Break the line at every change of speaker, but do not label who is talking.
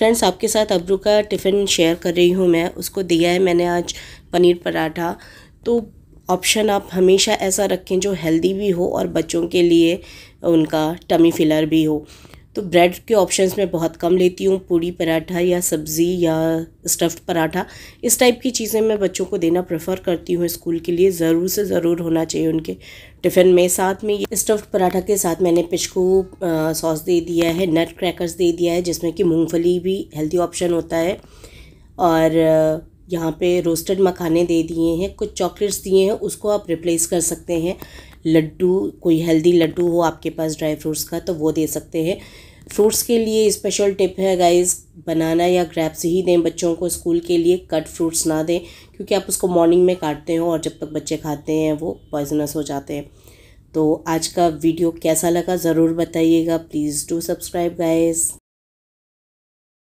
friends आपके साथ अबरू का टिफ़िन शेयर कर रही हूँ मैं उसको दिया है मैंने आज पनीर पराठा तो ऑप्शन आप हमेशा ऐसा रखें जो हेल्दी भी हो और बच्चों के लिए उनका टमी फिलर भी हो तो ब्रेड के ऑप्शंस में बहुत कम लेती हूँ पूड़ी पराठा या सब्ज़ी या स्टफ्ड पराठा इस टाइप की चीज़ें मैं बच्चों को देना प्रेफर करती हूँ स्कूल के लिए ज़रूर से ज़रूर होना चाहिए उनके टिफ़िन में साथ में ये स्टफ्ड पराठा के साथ मैंने पिचकू सॉस दे दिया है नट क्रैकर्स दे दिया है जिसमें कि मूँगफली भी हेल्दी ऑप्शन होता है और यहाँ पे रोस्टेड मखाने दे दिए हैं कुछ चॉकलेट्स दिए हैं उसको आप रिप्लेस कर सकते हैं लड्डू कोई हेल्दी लड्डू हो आपके पास ड्राई फ्रूट्स का तो वो दे सकते हैं फ्रूट्स के लिए स्पेशल टिप है गाइस बनाना या ग्रैप्स ही दें बच्चों को स्कूल के लिए कट फ्रूट्स ना दें क्योंकि आप उसको मॉर्निंग में काटते हो और जब तक बच्चे खाते हैं वो पॉइजनस हो जाते हैं तो आज का वीडियो कैसा लगा ज़रूर बताइएगा प्लीज़ डू सब्सक्राइब गाइज़